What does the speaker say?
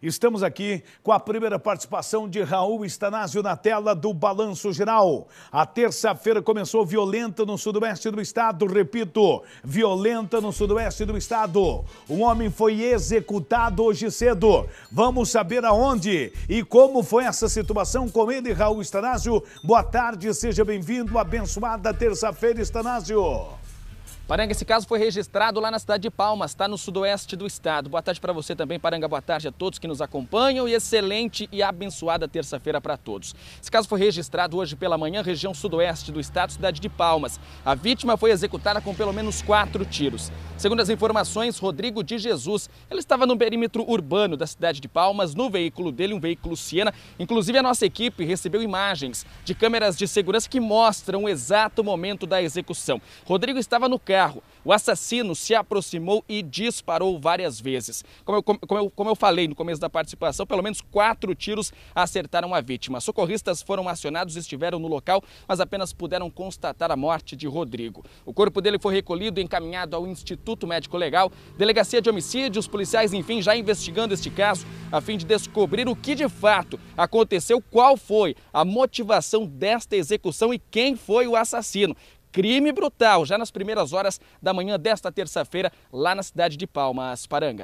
Estamos aqui com a primeira participação de Raul Estanásio na tela do Balanço Geral. A terça-feira começou violenta no sudoeste do estado, repito, violenta no sudoeste do estado. Um homem foi executado hoje cedo. Vamos saber aonde e como foi essa situação com ele, Raul Estanásio. Boa tarde, seja bem-vindo, abençoada terça-feira, Estanásio. Paranga, esse caso foi registrado lá na cidade de Palmas, está no sudoeste do estado. Boa tarde para você também, Paranga. Boa tarde a todos que nos acompanham e excelente e abençoada terça-feira para todos. Esse caso foi registrado hoje pela manhã, região sudoeste do estado, cidade de Palmas. A vítima foi executada com pelo menos quatro tiros. Segundo as informações, Rodrigo de Jesus, ele estava no perímetro urbano da cidade de Palmas, no veículo dele, um veículo Siena. Inclusive, a nossa equipe recebeu imagens de câmeras de segurança que mostram o exato momento da execução. Rodrigo estava no carro carro. O assassino se aproximou e disparou várias vezes. Como eu, como, eu, como eu falei no começo da participação, pelo menos quatro tiros acertaram a vítima. Socorristas foram acionados e estiveram no local, mas apenas puderam constatar a morte de Rodrigo. O corpo dele foi recolhido e encaminhado ao Instituto Médico Legal, Delegacia de Homicídios, policiais, enfim, já investigando este caso, a fim de descobrir o que de fato aconteceu, qual foi a motivação desta execução e quem foi o assassino crime brutal já nas primeiras horas da manhã desta terça-feira lá na cidade de Palmas, Paranga.